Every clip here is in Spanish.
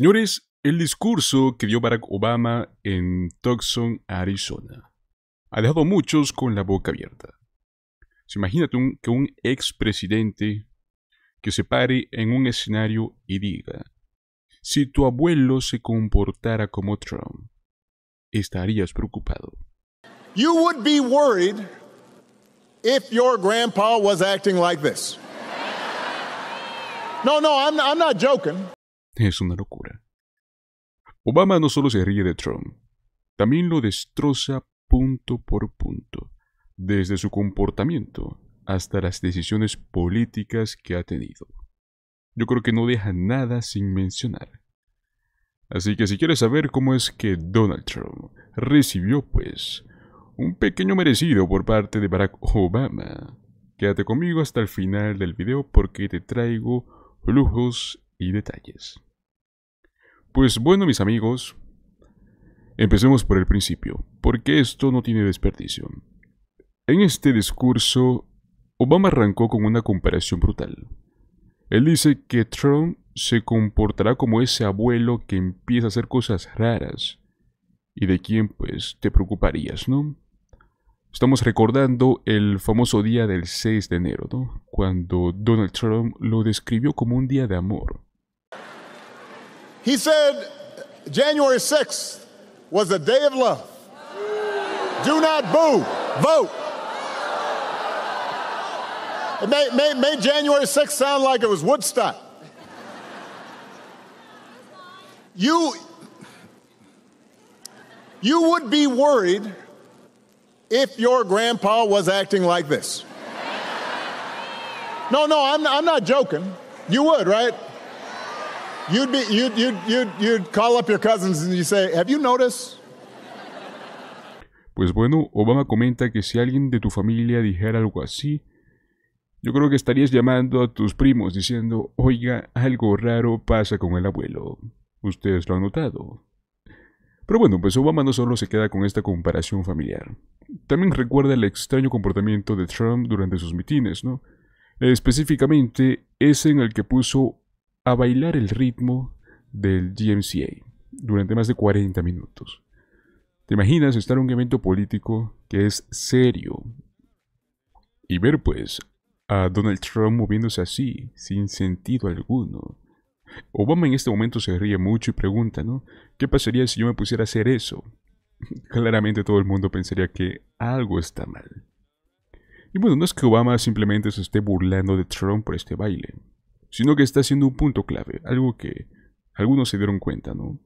Señores, el discurso que dio Barack Obama en Tucson, Arizona, ha dejado a muchos con la boca abierta. imagínate que un expresidente que se pare en un escenario y diga, si tu abuelo se comportara como Trump, estarías preocupado. You would be worried if your grandpa was acting like this. No, no, not joking. Es una locura. Obama no solo se ríe de Trump, también lo destroza punto por punto, desde su comportamiento hasta las decisiones políticas que ha tenido. Yo creo que no deja nada sin mencionar. Así que si quieres saber cómo es que Donald Trump recibió, pues, un pequeño merecido por parte de Barack Obama, quédate conmigo hasta el final del video porque te traigo lujos y detalles. Pues bueno, mis amigos, empecemos por el principio, porque esto no tiene desperdicio. En este discurso, Obama arrancó con una comparación brutal. Él dice que Trump se comportará como ese abuelo que empieza a hacer cosas raras y de quién, pues te preocuparías, ¿no? Estamos recordando el famoso día del 6 de enero, ¿no? Cuando Donald Trump lo describió como un día de amor. He said January 6th was a day of love. Do not boo, vote. It made, made, made January 6th sound like it was Woodstock. You, you would be worried if your grandpa was acting like this. No, no, I'm, I'm not joking. You would, right? Pues bueno, Obama comenta que si alguien de tu familia dijera algo así, yo creo que estarías llamando a tus primos diciendo, oiga, algo raro pasa con el abuelo. Ustedes lo han notado. Pero bueno, pues Obama no solo se queda con esta comparación familiar. También recuerda el extraño comportamiento de Trump durante sus mitines, ¿no? Específicamente, ese en el que puso a bailar el ritmo del GMCA durante más de 40 minutos. ¿Te imaginas estar en un evento político que es serio? Y ver pues a Donald Trump moviéndose así, sin sentido alguno. Obama en este momento se ríe mucho y pregunta, ¿no? ¿Qué pasaría si yo me pusiera a hacer eso? Claramente todo el mundo pensaría que algo está mal. Y bueno, no es que Obama simplemente se esté burlando de Trump por este baile sino que está siendo un punto clave, algo que algunos se dieron cuenta, ¿no?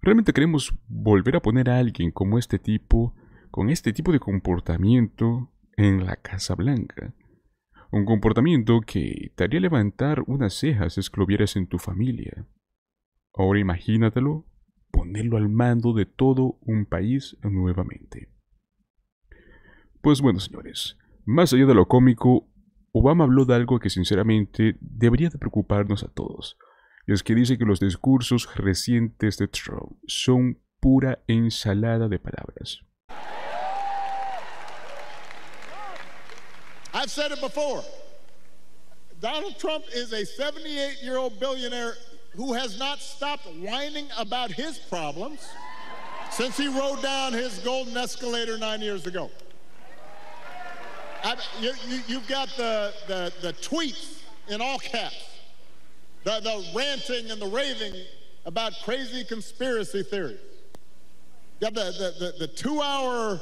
¿Realmente queremos volver a poner a alguien como este tipo, con este tipo de comportamiento, en la Casa Blanca? Un comportamiento que te haría levantar unas cejas si lo en tu familia. Ahora imagínatelo, ponerlo al mando de todo un país nuevamente. Pues bueno, señores, más allá de lo cómico, Obama habló de algo que sinceramente debería de preocuparnos a todos, y es que dice que los discursos recientes de Trump son pura ensalada de palabras. I've said it before. Donald Trump is a 78-year-old billionaire who has not stopped whining about his problems since he rode down his golden escalator nine years ago. I, you, you, have got the, the, the tweets in all caps, the, the ranting and the raving about crazy conspiracy theories. You have the, the, the, the two hour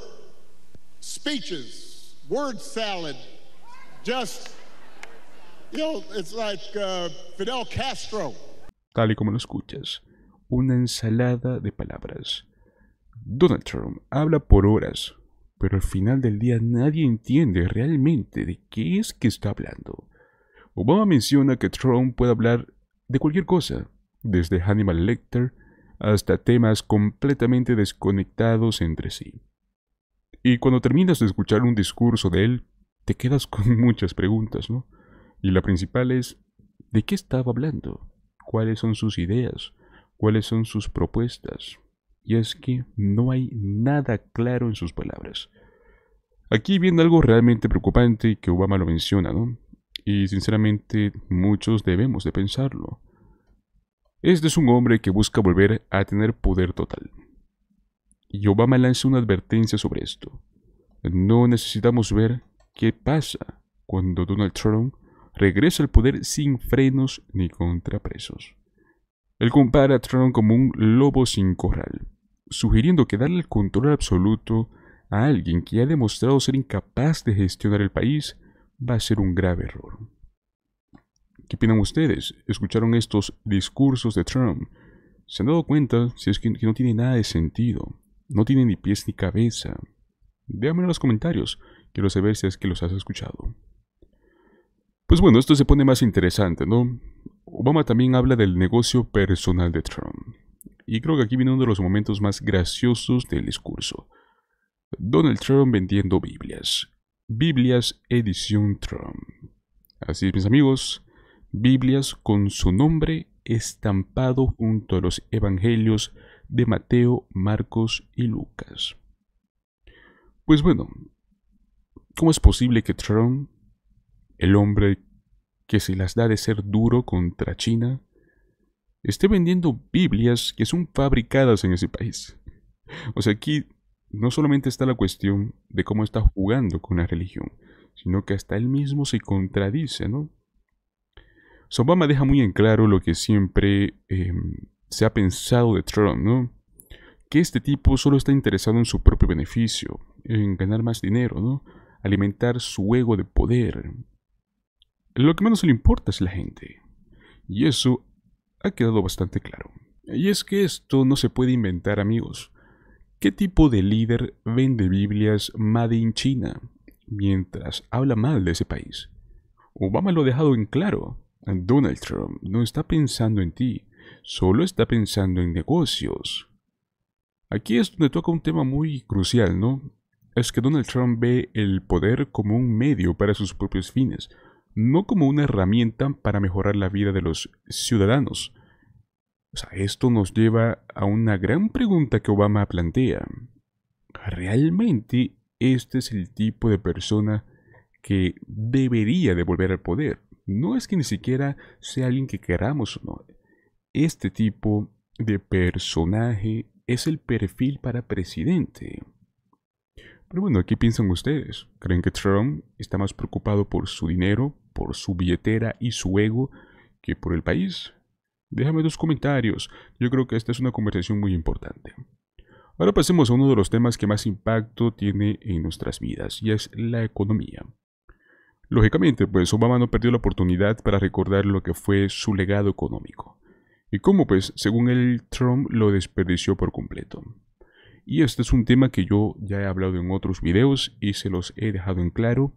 speeches, word salad, just, you know, it's like uh, Fidel Castro. Tal y como lo escuchas, una ensalada de palabras. Donald Trump habla por horas pero al final del día nadie entiende realmente de qué es que está hablando. Obama menciona que Trump puede hablar de cualquier cosa, desde Hannibal Lecter hasta temas completamente desconectados entre sí. Y cuando terminas de escuchar un discurso de él, te quedas con muchas preguntas, ¿no? Y la principal es, ¿de qué estaba hablando? ¿Cuáles son sus ideas? ¿Cuáles son sus propuestas? y es que no hay nada claro en sus palabras. Aquí viene algo realmente preocupante que Obama lo menciona, ¿no? Y sinceramente muchos debemos de pensarlo. Este es un hombre que busca volver a tener poder total. Y Obama lanza una advertencia sobre esto. No necesitamos ver qué pasa cuando Donald Trump regresa al poder sin frenos ni contrapresos. Él compara a Trump como un lobo sin corral, sugiriendo que darle el control absoluto a alguien que ha demostrado ser incapaz de gestionar el país va a ser un grave error. ¿Qué opinan ustedes? ¿Escucharon estos discursos de Trump? ¿Se han dado cuenta si es que, no tiene nada de sentido? No tiene ni pies ni cabeza. Déjame en los comentarios. Quiero saber si es que los has escuchado. Pues bueno, esto se pone más interesante, ¿no? Obama también habla del negocio personal de Trump. Y creo que aquí viene uno de los momentos más graciosos del discurso. Donald Trump vendiendo Biblias. Biblias edición Trump. Así es, mis amigos. Biblias con su nombre estampado junto a los evangelios de Mateo, Marcos y Lucas. Pues bueno, ¿cómo es posible que Trump, el hombre que se las da de ser duro contra China, esté vendiendo Biblias que son fabricadas en ese país. O sea, aquí no solamente está la cuestión de cómo está jugando con la religión, sino que hasta él mismo se contradice, ¿no? Obama deja muy en claro lo que siempre em, se ha pensado de Trump, ¿no? Que este tipo solo está interesado en su propio beneficio, en ganar más dinero, ¿no? Alimentar su ego de poder. Lo que menos le importa es la gente. Y eso ha quedado bastante claro. Y es que esto no se puede inventar amigos. ¿Qué tipo de líder vende Biblias Made in China mientras habla mal de ese país? Obama lo ha dejado en claro. Donald Trump no está pensando en ti, solo está pensando en negocios. Aquí es donde toca un tema muy crucial, ¿no? Es que Donald Trump ve el poder como un medio para sus propios fines, no como una herramienta para mejorar la vida de los ciudadanos. sea, esto nos lleva a una gran pregunta que Obama plantea. ¿Realmente este es el tipo de persona que debería devolver al poder? No es que ni siquiera sea alguien que queramos o no. Este tipo de personaje es el perfil para presidente. Pero bueno, ¿qué piensan ustedes? ¿Creen que Trump está más preocupado por su dinero, por su billetera y su ego que por el país? Déjame tus comentarios, yo creo que esta es una conversación muy importante. Ahora pasemos a uno de los temas que más impacto tiene en nuestras vidas, y es la economía. Lógicamente, pues Obama no perdió la oportunidad para recordar lo que fue su legado económico, y cómo pues, según él, Trump lo desperdició por completo. Y este es un tema que yo ya he hablado en otros videos y se los he dejado en claro,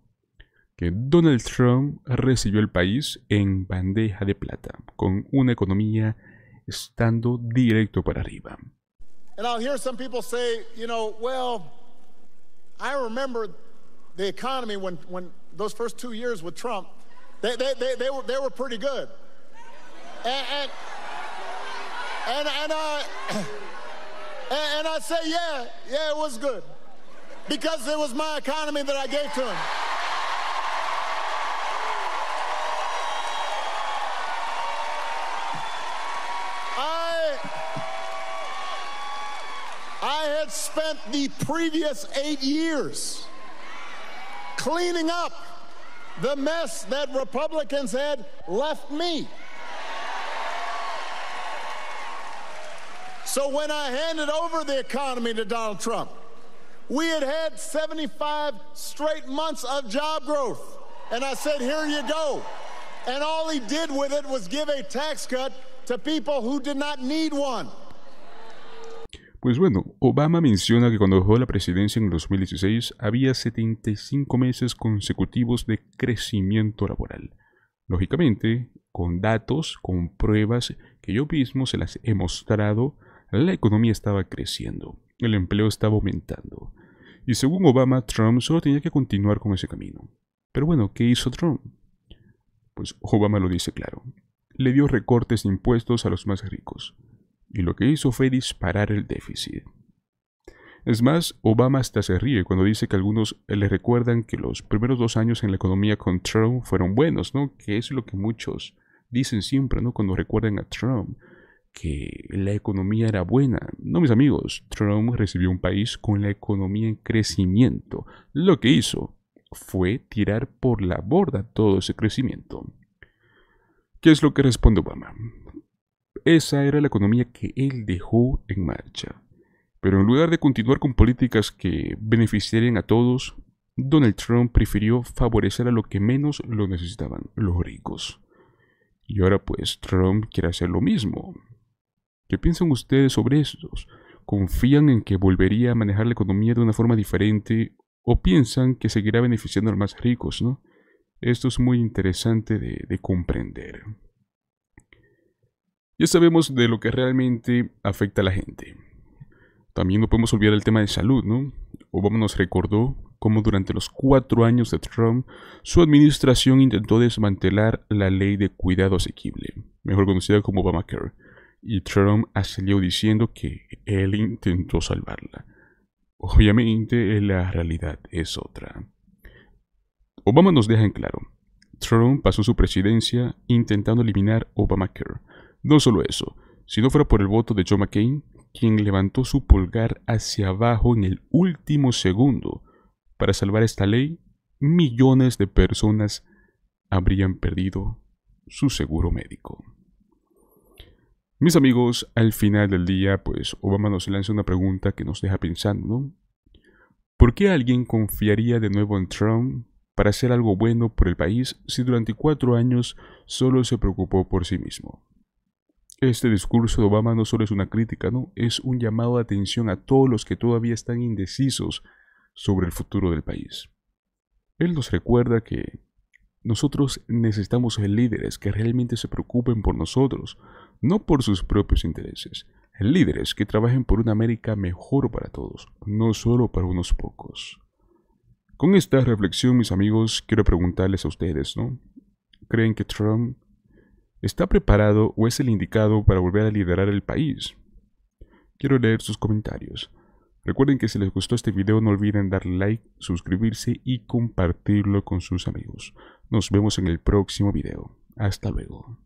que Donald Trump recibió el país en bandeja de plata, con una economía estando directo para arriba. And I'll hear some people say, you know, well, I remember the economy when, when those first two years with Trump, they, they, they, they, were, they were pretty good. And, and, and, And, I say, yeah, yeah, it was good. Because it was my economy that I gave to him. I, I had spent the previous eight years cleaning up the mess that Republicans had left me. So when I handed over the economy to Donald Trump, we had had 75 straight months of job growth. And I said, here you go. And all he did with it was give a tax cut to people who did not need one. Pues bueno, Obama menciona que cuando dejó la presidencia en el 2016 había 75 meses consecutivos de crecimiento laboral. Lógicamente, con datos, con pruebas que yo mismo se las he mostrado la economía estaba creciendo, el empleo estaba aumentando, y según Obama, Trump solo tenía que continuar con ese camino. Pero bueno, ¿qué hizo Trump? Pues Obama lo dice claro. Le dio recortes de impuestos a los más ricos, y lo que hizo fue disparar el déficit. Es más, Obama hasta se ríe cuando dice que algunos le recuerdan que los primeros dos años en la economía con Trump fueron buenos, ¿no? Que es lo que muchos dicen siempre, ¿no? Cuando recuerdan a Trump que la economía era buena. No, mis amigos, Trump recibió un país con la economía en crecimiento. Lo que hizo fue tirar por la borda todo ese crecimiento. ¿Qué es lo que responde Obama? Esa era la economía que él dejó en marcha. Pero en lugar de continuar con políticas que beneficiarían a todos, Donald Trump prefirió favorecer a lo que menos lo necesitaban, los ricos. Y ahora pues Trump quiere hacer lo mismo, ¿Qué piensan ustedes sobre estos? ¿Confían en que volvería a manejar la economía de una forma diferente o piensan que seguirá beneficiando a los más ricos, no? Esto es muy interesante de, comprender. Ya sabemos de lo que realmente afecta a la gente. También no podemos olvidar el tema de salud, ¿no? Obama nos recordó cómo durante los cuatro años de Trump, su administración intentó desmantelar la ley de cuidado asequible, mejor conocida como Obamacare, y Trump ha diciendo que él intentó salvarla. Obviamente la realidad es otra. Obama nos deja en claro. Trump pasó su presidencia intentando eliminar Obamacare. No solo eso, si no fuera por el voto de Joe McCain, quien levantó su pulgar hacia abajo en el último segundo para salvar esta ley, millones de personas habrían perdido su seguro médico. Mis amigos, al final del día, pues Obama nos lanza una pregunta que nos deja pensando, ¿no? ¿Por qué alguien confiaría de nuevo en Trump para hacer algo bueno por el país si durante cuatro años solo se preocupó por sí mismo? Este discurso de Obama no solo es una crítica, no, es un llamado de atención a todos los que todavía están indecisos sobre el futuro del país. Él nos recuerda que nosotros necesitamos líderes que realmente se preocupen por nosotros, no por sus propios intereses. Líderes que trabajen por una América mejor para todos, no solo para unos pocos. Con esta reflexión, mis amigos, quiero preguntarles a ustedes, ¿no? ¿Creen que Trump está preparado o es el indicado para volver a liderar el país? Quiero leer sus comentarios. Recuerden que si les gustó este video no olviden darle like, suscribirse y compartirlo con sus amigos. Nos vemos en el próximo video. Hasta luego.